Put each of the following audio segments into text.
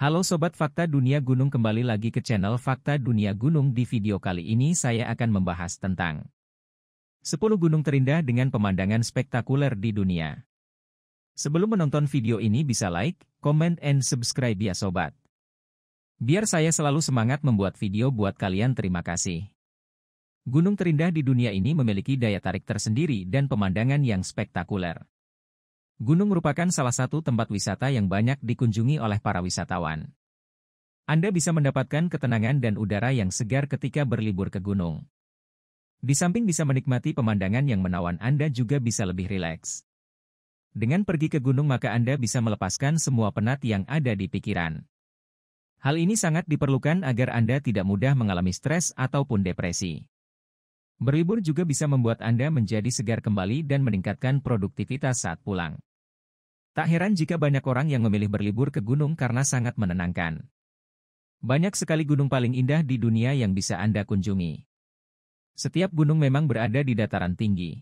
Halo Sobat Fakta Dunia Gunung kembali lagi ke channel Fakta Dunia Gunung di video kali ini saya akan membahas tentang 10 gunung terindah dengan pemandangan spektakuler di dunia. Sebelum menonton video ini bisa like, comment and subscribe ya Sobat. Biar saya selalu semangat membuat video buat kalian terima kasih. Gunung terindah di dunia ini memiliki daya tarik tersendiri dan pemandangan yang spektakuler. Gunung merupakan salah satu tempat wisata yang banyak dikunjungi oleh para wisatawan. Anda bisa mendapatkan ketenangan dan udara yang segar ketika berlibur ke gunung. Di samping bisa menikmati pemandangan yang menawan, Anda juga bisa lebih rileks. Dengan pergi ke gunung maka Anda bisa melepaskan semua penat yang ada di pikiran. Hal ini sangat diperlukan agar Anda tidak mudah mengalami stres ataupun depresi. Berlibur juga bisa membuat Anda menjadi segar kembali dan meningkatkan produktivitas saat pulang. Tak heran jika banyak orang yang memilih berlibur ke gunung karena sangat menenangkan. Banyak sekali gunung paling indah di dunia yang bisa Anda kunjungi. Setiap gunung memang berada di dataran tinggi.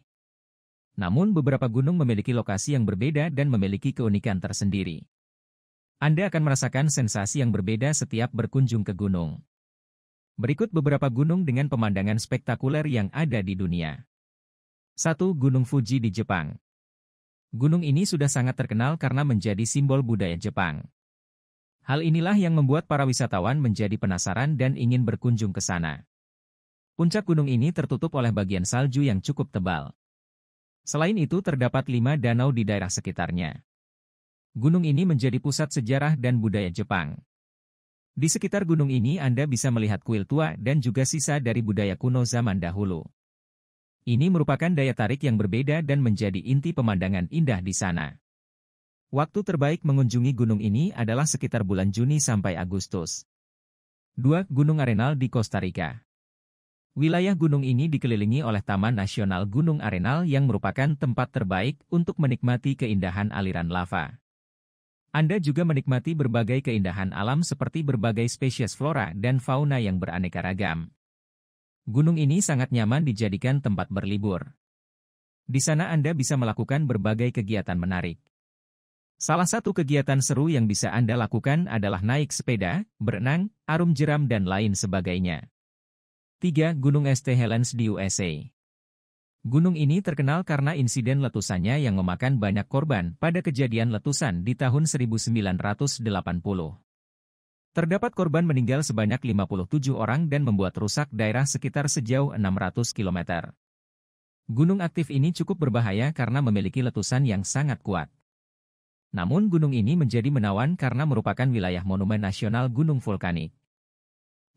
Namun beberapa gunung memiliki lokasi yang berbeda dan memiliki keunikan tersendiri. Anda akan merasakan sensasi yang berbeda setiap berkunjung ke gunung. Berikut beberapa gunung dengan pemandangan spektakuler yang ada di dunia. 1. Gunung Fuji di Jepang Gunung ini sudah sangat terkenal karena menjadi simbol budaya Jepang. Hal inilah yang membuat para wisatawan menjadi penasaran dan ingin berkunjung ke sana. Puncak gunung ini tertutup oleh bagian salju yang cukup tebal. Selain itu terdapat lima danau di daerah sekitarnya. Gunung ini menjadi pusat sejarah dan budaya Jepang. Di sekitar gunung ini Anda bisa melihat kuil tua dan juga sisa dari budaya kuno zaman dahulu. Ini merupakan daya tarik yang berbeda dan menjadi inti pemandangan indah di sana. Waktu terbaik mengunjungi gunung ini adalah sekitar bulan Juni sampai Agustus. 2. Gunung Arenal di Costa Rica Wilayah gunung ini dikelilingi oleh Taman Nasional Gunung Arenal yang merupakan tempat terbaik untuk menikmati keindahan aliran lava. Anda juga menikmati berbagai keindahan alam seperti berbagai spesies flora dan fauna yang beraneka ragam. Gunung ini sangat nyaman dijadikan tempat berlibur. Di sana Anda bisa melakukan berbagai kegiatan menarik. Salah satu kegiatan seru yang bisa Anda lakukan adalah naik sepeda, berenang, arum jeram dan lain sebagainya. 3. Gunung St. Helens di USA Gunung ini terkenal karena insiden letusannya yang memakan banyak korban pada kejadian letusan di tahun 1980. Terdapat korban meninggal sebanyak 57 orang dan membuat rusak daerah sekitar sejauh 600 km. Gunung aktif ini cukup berbahaya karena memiliki letusan yang sangat kuat. Namun gunung ini menjadi menawan karena merupakan wilayah Monumen Nasional Gunung Vulkanik.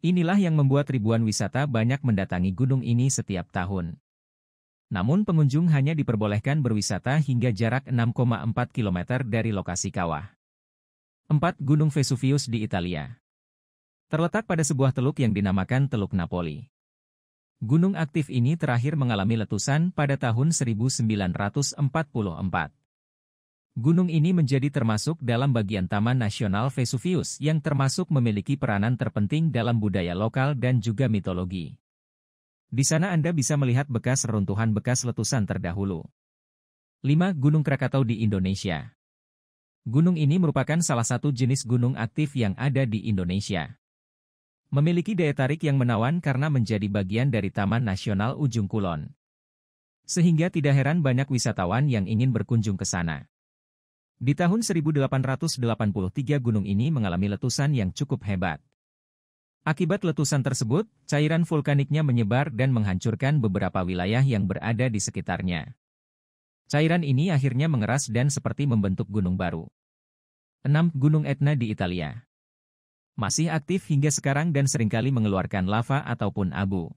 Inilah yang membuat ribuan wisata banyak mendatangi gunung ini setiap tahun. Namun pengunjung hanya diperbolehkan berwisata hingga jarak 6,4 km dari lokasi kawah. 4. Gunung Vesuvius di Italia Terletak pada sebuah teluk yang dinamakan Teluk Napoli. Gunung aktif ini terakhir mengalami letusan pada tahun 1944. Gunung ini menjadi termasuk dalam bagian Taman Nasional Vesuvius yang termasuk memiliki peranan terpenting dalam budaya lokal dan juga mitologi. Di sana Anda bisa melihat bekas reruntuhan bekas letusan terdahulu. 5. Gunung Krakatau di Indonesia Gunung ini merupakan salah satu jenis gunung aktif yang ada di Indonesia. Memiliki daya tarik yang menawan karena menjadi bagian dari Taman Nasional Ujung Kulon. Sehingga tidak heran banyak wisatawan yang ingin berkunjung ke sana. Di tahun 1883 gunung ini mengalami letusan yang cukup hebat. Akibat letusan tersebut, cairan vulkaniknya menyebar dan menghancurkan beberapa wilayah yang berada di sekitarnya. Cairan ini akhirnya mengeras dan seperti membentuk gunung baru. 6. Gunung Etna di Italia Masih aktif hingga sekarang dan seringkali mengeluarkan lava ataupun abu.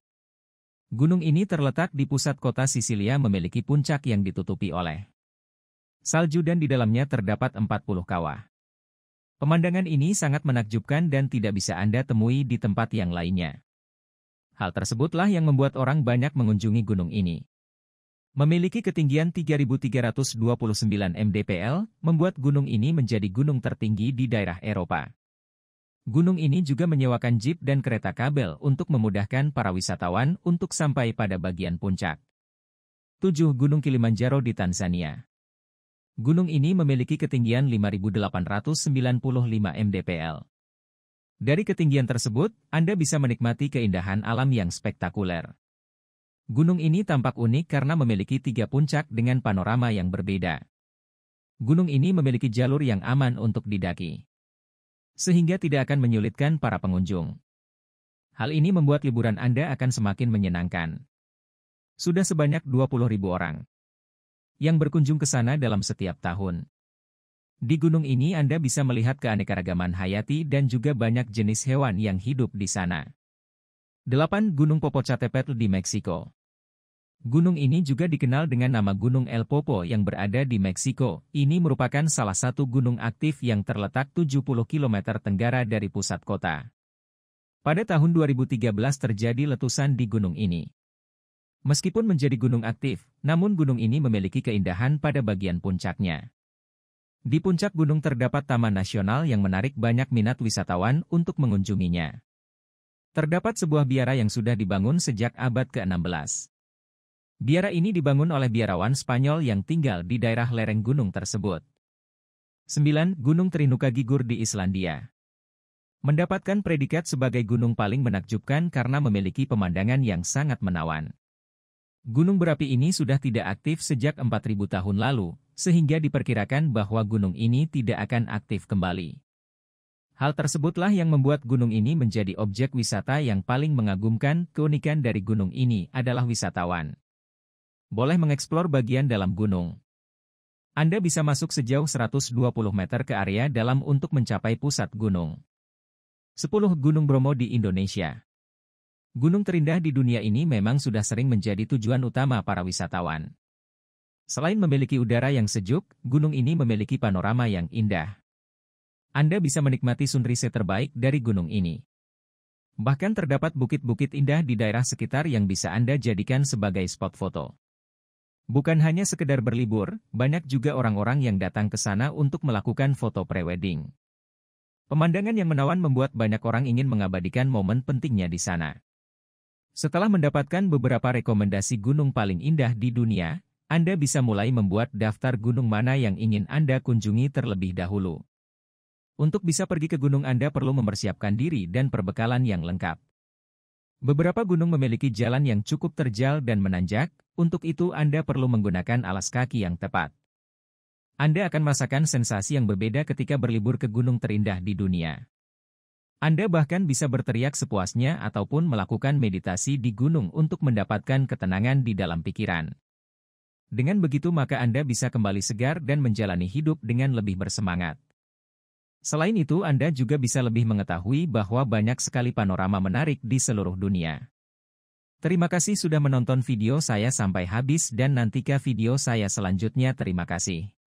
Gunung ini terletak di pusat kota Sisilia memiliki puncak yang ditutupi oleh salju dan di dalamnya terdapat 40 kawah. Pemandangan ini sangat menakjubkan dan tidak bisa Anda temui di tempat yang lainnya. Hal tersebutlah yang membuat orang banyak mengunjungi gunung ini. Memiliki ketinggian 3.329 mdpl, membuat gunung ini menjadi gunung tertinggi di daerah Eropa. Gunung ini juga menyewakan jeep dan kereta kabel untuk memudahkan para wisatawan untuk sampai pada bagian puncak. 7. Gunung Kilimanjaro di Tanzania Gunung ini memiliki ketinggian 5.895 mdpl. Dari ketinggian tersebut, Anda bisa menikmati keindahan alam yang spektakuler. Gunung ini tampak unik karena memiliki tiga puncak dengan panorama yang berbeda. Gunung ini memiliki jalur yang aman untuk didaki, sehingga tidak akan menyulitkan para pengunjung. Hal ini membuat liburan Anda akan semakin menyenangkan. Sudah sebanyak ribu orang yang berkunjung ke sana dalam setiap tahun. Di gunung ini Anda bisa melihat keanekaragaman hayati dan juga banyak jenis hewan yang hidup di sana. 8. Gunung Popocatépetl di Meksiko Gunung ini juga dikenal dengan nama Gunung El Popo yang berada di Meksiko. Ini merupakan salah satu gunung aktif yang terletak 70 km tenggara dari pusat kota. Pada tahun 2013 terjadi letusan di gunung ini. Meskipun menjadi gunung aktif, namun gunung ini memiliki keindahan pada bagian puncaknya. Di puncak gunung terdapat taman nasional yang menarik banyak minat wisatawan untuk mengunjunginya. Terdapat sebuah biara yang sudah dibangun sejak abad ke-16. Biara ini dibangun oleh biarawan Spanyol yang tinggal di daerah lereng gunung tersebut. 9. Gunung Trinuka Gigur di Islandia Mendapatkan predikat sebagai gunung paling menakjubkan karena memiliki pemandangan yang sangat menawan. Gunung berapi ini sudah tidak aktif sejak 4000 tahun lalu, sehingga diperkirakan bahwa gunung ini tidak akan aktif kembali. Hal tersebutlah yang membuat gunung ini menjadi objek wisata yang paling mengagumkan. Keunikan dari gunung ini adalah wisatawan boleh mengeksplor bagian dalam gunung. Anda bisa masuk sejauh 120 meter ke area dalam untuk mencapai pusat gunung. 10 Gunung Bromo di Indonesia Gunung terindah di dunia ini memang sudah sering menjadi tujuan utama para wisatawan. Selain memiliki udara yang sejuk, gunung ini memiliki panorama yang indah. Anda bisa menikmati sunrise terbaik dari gunung ini. Bahkan terdapat bukit-bukit indah di daerah sekitar yang bisa Anda jadikan sebagai spot foto. Bukan hanya sekedar berlibur, banyak juga orang-orang yang datang ke sana untuk melakukan foto prewedding. Pemandangan yang menawan membuat banyak orang ingin mengabadikan momen pentingnya di sana. Setelah mendapatkan beberapa rekomendasi gunung paling indah di dunia, Anda bisa mulai membuat daftar gunung mana yang ingin Anda kunjungi terlebih dahulu. Untuk bisa pergi ke gunung Anda perlu mempersiapkan diri dan perbekalan yang lengkap. Beberapa gunung memiliki jalan yang cukup terjal dan menanjak, untuk itu Anda perlu menggunakan alas kaki yang tepat. Anda akan merasakan sensasi yang berbeda ketika berlibur ke gunung terindah di dunia. Anda bahkan bisa berteriak sepuasnya ataupun melakukan meditasi di gunung untuk mendapatkan ketenangan di dalam pikiran. Dengan begitu maka Anda bisa kembali segar dan menjalani hidup dengan lebih bersemangat. Selain itu Anda juga bisa lebih mengetahui bahwa banyak sekali panorama menarik di seluruh dunia. Terima kasih sudah menonton video saya sampai habis dan nantikan video saya selanjutnya terima kasih.